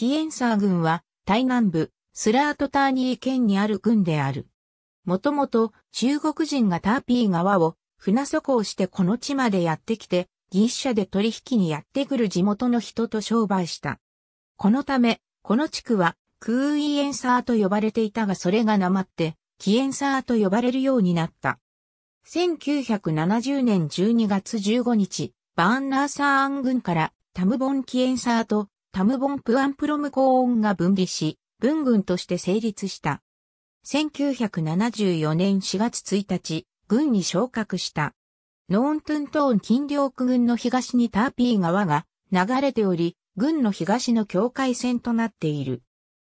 キエンサー軍は、台南部、スラートターニー県にある軍である。もともと、中国人がターピー川を、船底をしてこの地までやってきて、ギッシャで取引にやってくる地元の人と商売した。このため、この地区は、クーイエンサーと呼ばれていたがそれがなまって、キエンサーと呼ばれるようになった。1970年12月15日、バーンナーサーン軍からタムボンキエンサーとタムボン・プアンプロム公音が分離し、文軍として成立した。1974年4月1日、軍に昇格した。ノーントゥントーン金領区軍の東にターピー川が流れており、軍の東の境界線となっている。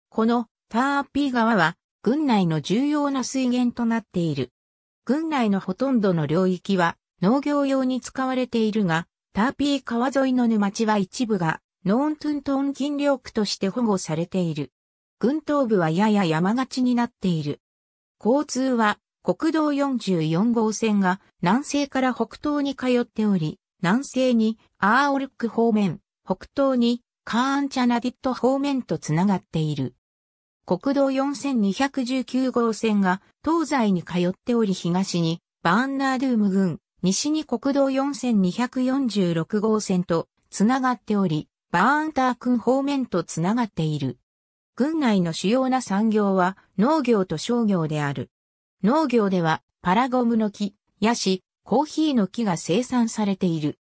このターピー川は軍内の重要な水源となっている。軍内のほとんどの領域は農業用に使われているが、ターピー川沿いの沼地は一部がノーントゥントン禁猟区として保護されている。軍東部はやや山がちになっている。交通は国道44号線が南西から北東に通っており、南西にアーオルック方面、北東にカーンチャナディット方面とつながっている。国道4219号線が東西に通っており東にバーンナードゥーム郡、西に国道4246号線とつながっており、バーンター君方面とつながっている。郡内の主要な産業は農業と商業である。農業ではパラゴムの木、ヤシ、コーヒーの木が生産されている。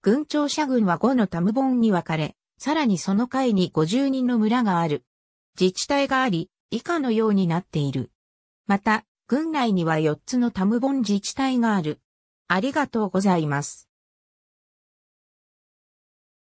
郡庁舎群は5のタムボンに分かれ、さらにその階に50人の村がある。自治体があり、以下のようになっている。また、郡内には4つのタムボン自治体がある。ありがとうございます。